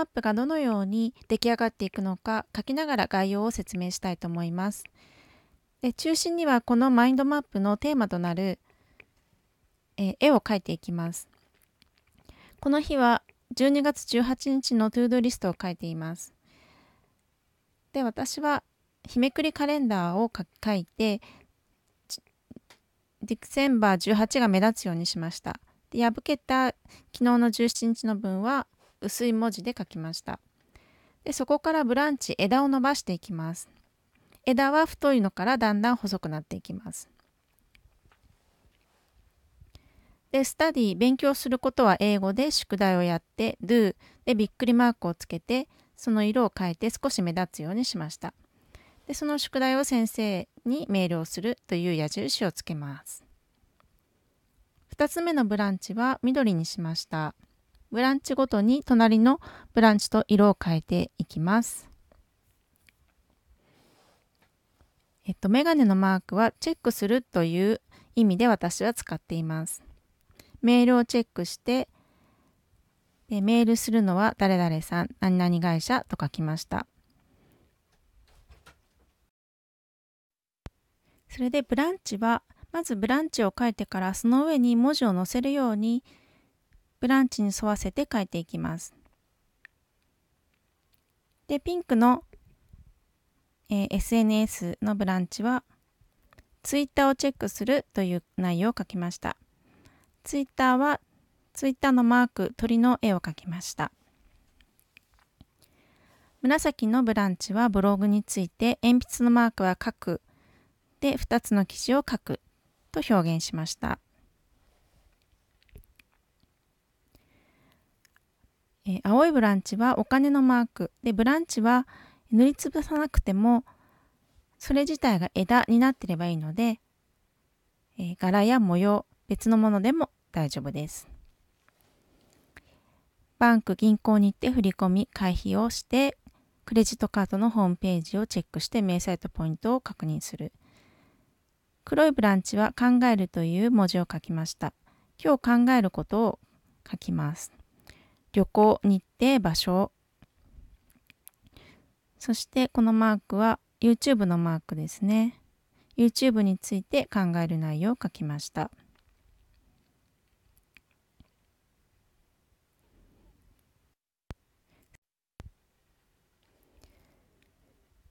マップがどのように出来上がっていくのか書きながら概要を説明したいと思います。で中心にはこのマインドマップのテーマとなる、え絵を描いていきます。この日は12月18日のトゥードリストを書いています。で私は日めくりカレンダーを書いてディクセンバー18が目立つようにしました。で破けた昨日の17日の分は薄い文字で書きましたでそこからブランチ枝を伸ばしていきます枝は太いのからだんだん細くなっていきますでスタディ勉強することは英語で宿題をやって do でびっくりマークをつけてその色を変えて少し目立つようにしましたでその宿題を先生にメールをするという矢印をつけます2つ目のブランチは緑にしました。ブランチごとに隣のブランチと色を変えていきます。えっと、メガネのマークはチェックするという意味で私は使っています。メールをチェックして、でメールするのは誰々さん、何々会社と書きました。それでブランチは、まずブランチを書いてからその上に文字を載せるようにブランチに沿わせて描いていきます。でピンクの、えー、SNS のブランチは Twitter をチェックするという内容を書きました。Twitter は Twitter のマーク鳥の絵を描きました。紫のブランチはブログについて鉛筆のマークは書くで2つの記事を書くと表現しました。青いブランチはお金のマークでブランチは塗りつぶさなくてもそれ自体が枝になってればいいので、えー、柄や模様別のものでも大丈夫です。バンク銀行に行って振り込み回避をしてクレジットカードのホームページをチェックして明細とポイントを確認する黒いブランチは考えるという文字を書きました今日考えることを書きます旅行、日程、場所。そしてこのマークは YouTube のマークですね。YouTube について考える内容を書きました。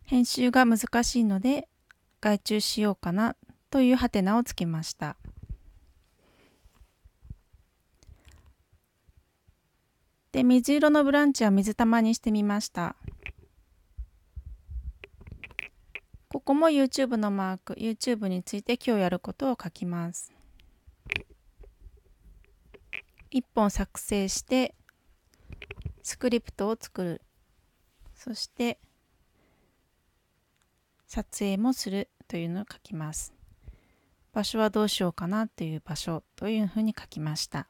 編集が難しいので外注しようかなというハテナをつけました。で水色のブランチは水玉にしてみましたここも YouTube のマーク YouTube について今日やることを書きます1本作成してスクリプトを作るそして撮影もするというのを書きます場所はどうしようかなという場所というふうに書きました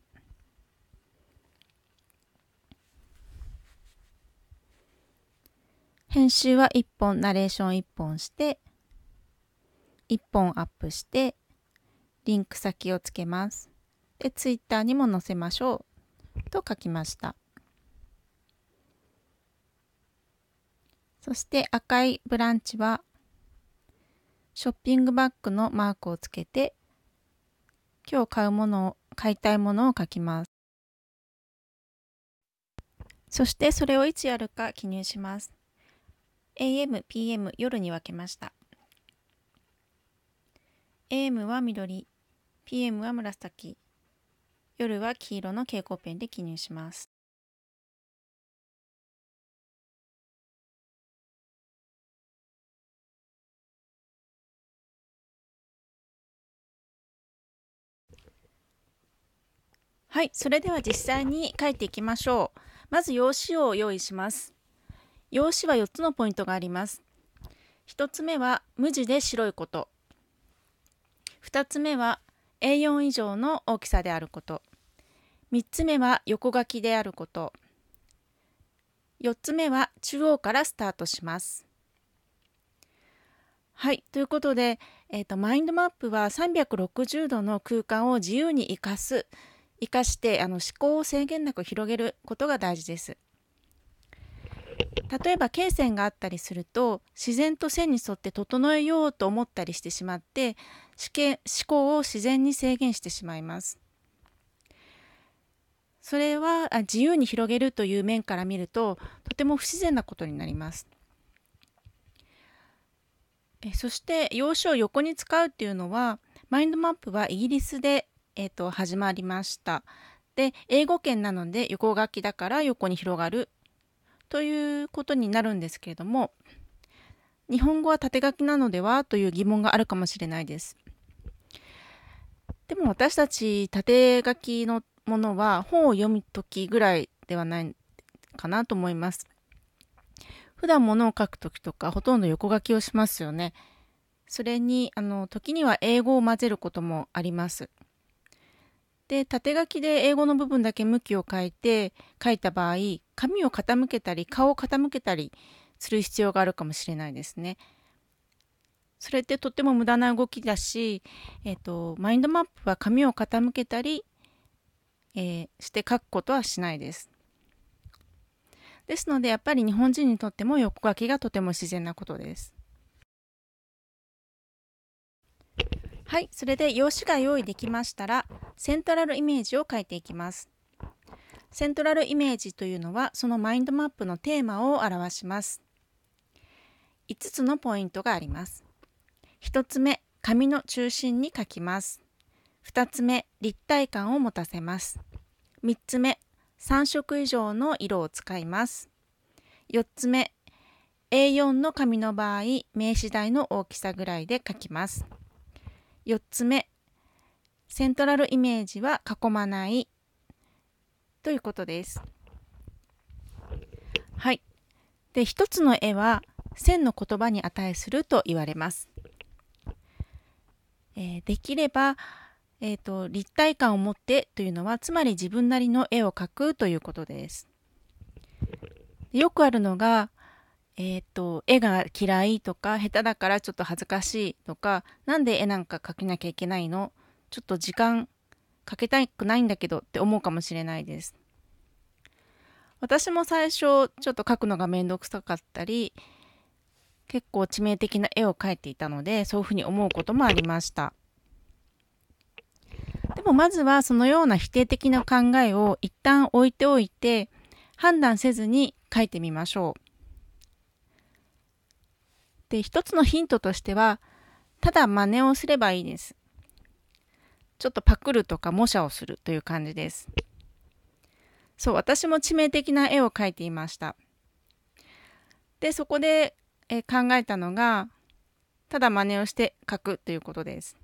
編集は1本、ナレーション1本して、1本アップして、リンク先をつけます。で、Twitter にも載せましょうと書きました。そして赤いブランチは、ショッピングバッグのマークをつけて、今日買うものを、買いたいものを書きます。そしてそれをいつやるか記入します。AM、PM、夜に分けました。AM は緑、PM は紫、夜は黄色の蛍光ペンで記入します。はい、それでは実際に書いていきましょう。まず用紙を用意します。用紙は4つのポイントがあります。1つ目は無地で白いこと。2つ目は A4 以上の大きさであること。3つ目は横書きであること。4つ目は中央からスタートします。はい、ということで、えーと、マインドマップは360度の空間を自由に生かす生かしてあの思考を制限なく広げることが大事です。例えば経線があったりすると自然と線に沿って整えようと思ったりしてしまって思考を自然に制限してしまいます。それは自由に広げるという面から見るととても不自然なことになります。えそして用紙を横に使うっていうのはマインドマップはイギリスで、えーと始まりました。で英語圏なので横書きだから横に広がるということになるんですけれども日本語は縦書きなのではという疑問があるかもしれないですでも私たち縦書きのものは本を読む時ぐらいではないかなと思います普段物を書く時とかほとんど横書きをしますよねそれにあの時には英語を混ぜることもありますで縦書きで英語の部分だけ向きを変えて書いた場合髪を傾けたり顔を傾けたりする必要があるかもしれないですね。それってとっても無駄な動きだし、えーと、マインドマップは髪を傾けたり、えー、して書くことはしないです。ですのでやっぱり日本人にとっても横書きがとても自然なことです。はい、それで用紙が用意できましたらセントラルイメージを書いていきます。セントラルイメージというのはそのマインドマップのテーマを表します。5つのポイントがあります。1つ目、紙の中心に書きます。2つ目、立体感を持たせます。3つ目、3色以上の色を使います。4つ目、A4 の紙の場合、名刺台の大きさぐらいで書きます。4つ目、セントラルイメージは囲まないということです。はい。で、一つの絵は線の言葉に値すると言われます。えー、できれば、えーと、立体感を持ってというのはつまり自分なりの絵を描くということです。よくあるのが、えーと、と絵が嫌いとか下手だからちょっと恥ずかしいとか何で絵なんか描きなきゃいけないのちょっと時間かけたくないんだけどって思うかもしれないです。私も最初ちょっと描くのが面倒くさかったり結構致命的な絵を描いていたのでそういうふうに思うこともありましたでもまずはそのような否定的な考えを一旦置いておいて判断せずに書いてみましょうで一つのヒントとしてはただ真似をすればいいですちょっとパクるとか模写をするという感じです。そう、私も致命的な絵を描いていました。で、そこで、え考えたのが、ただ真似をして描くということです。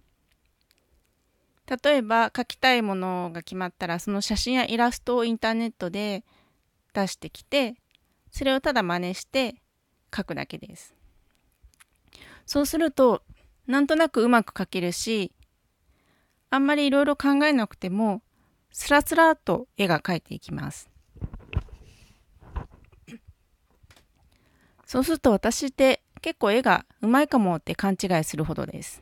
例えば、描きたいものが決まったら、その写真やイラストをインターネットで出してきて、それをただ真似して描くだけです。そうすると、なんとなくうまく描けるし、あんまりいろいろ考えなくてもスラスラと絵が描いていきます。そうすると私って結構絵がうまいかもって勘違いするほどです。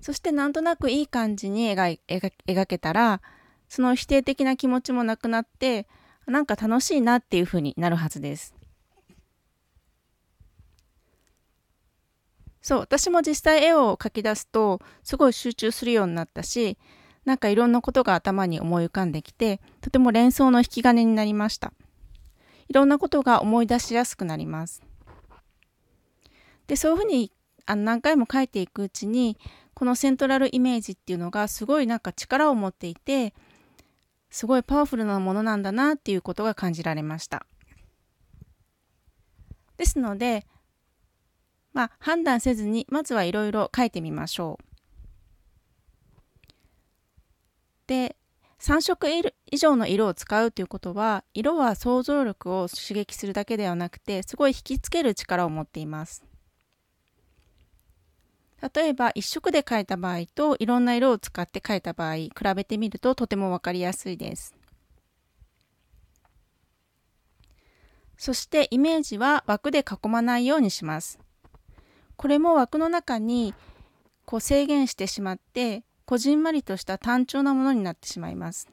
そしてなんとなくいい感じに絵が描けたらその否定的な気持ちもなくなってなんか楽しいなっていうふうになるはずです。そう、私も実際絵を描き出すと、すごい集中するようになったし、なんかいろんなことが頭に思い浮かんできて、とても連想の引き金になりました。いろんなことが思い出しやすくなります。で、そういうふうにあの何回も書いていくうちに、このセントラルイメージっていうのがすごいなんか力を持っていて、すごいパワフルなものなんだなっていうことが感じられました。ですので、まあ、判断せずにまずはいろいろ書いてみましょう。で3色以上の色を使うということは色は想像力を刺激するだけではなくてすごい引きつける力を持っています。例えば1色で描いた場合といろんな色を使って描いた場合比べてみるととても分かりやすいです。そしてイメージは枠で囲まないようにします。これも枠の中にこう制限してしまってこじんまりとした単調なものになってしまいます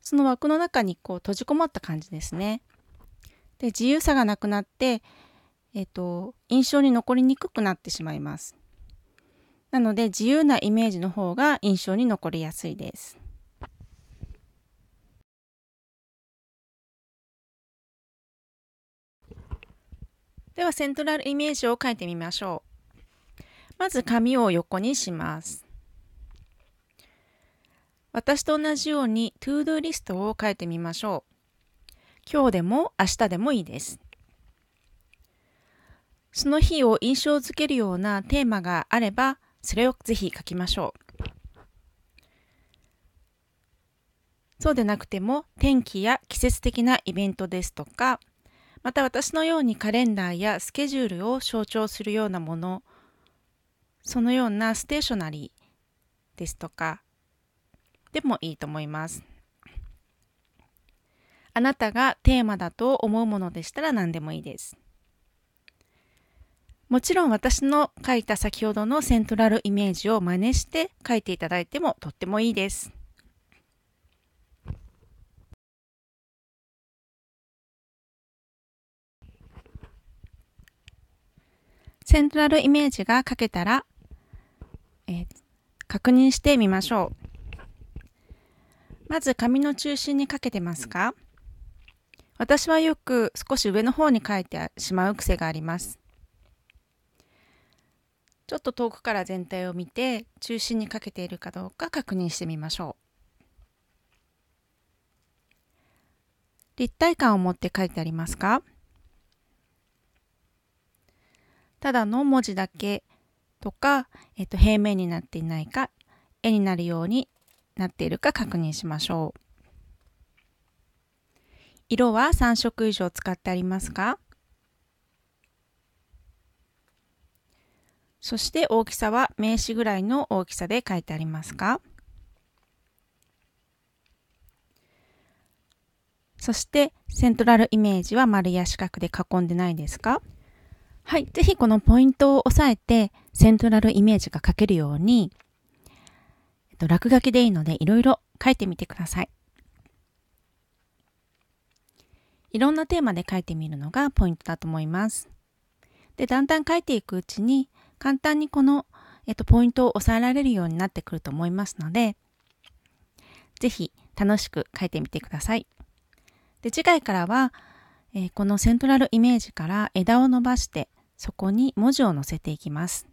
その枠の中にこう閉じこもった感じですねで自由さがなくなってえっ、と印象に残りにくくなってしまいますなので自由なイメージの方が印象に残りやすいですではセントラルイメージを書いてみましょう。まず紙を横にします。私と同じように To Do リストを書いてみましょう。今日でも明日でもいいです。その日を印象づけるようなテーマがあれば、それをぜひ書きましょう。そうでなくても天気や季節的なイベントですとかまた私のようにカレンダーやスケジュールを象徴するようなものそのようなステーショナリーですとかでもいいと思いますあなたがテーマだと思うものでしたら何でもいいですもちろん私の書いた先ほどのセントラルイメージを真似して書いていただいてもとってもいいですセントラルイメージが書けたら、えー、確認してみましょう。まず紙の中心に書けてますか私はよく少し上の方に書いてしまう癖があります。ちょっと遠くから全体を見て中心にかけているかどうか確認してみましょう。立体感を持って書いてありますかただの文字だけとか、えっと、平面になっていないか絵になるようになっているか確認しましょう色は3色以上使ってありますかそして大きさは名詞ぐらいの大きさで書いてありますかそしてセントラルイメージは丸や四角で囲んでないですかはい。ぜひこのポイントを押さえて、セントラルイメージが書けるように、えっと、落書きでいいので、いろいろ書いてみてください。いろんなテーマで書いてみるのがポイントだと思います。で、だんだん書いていくうちに、簡単にこの、えっと、ポイントを押さえられるようになってくると思いますので、ぜひ楽しく書いてみてください。で、次回からは、えー、このセントラルイメージから枝を伸ばしてそこに文字を載せていきます。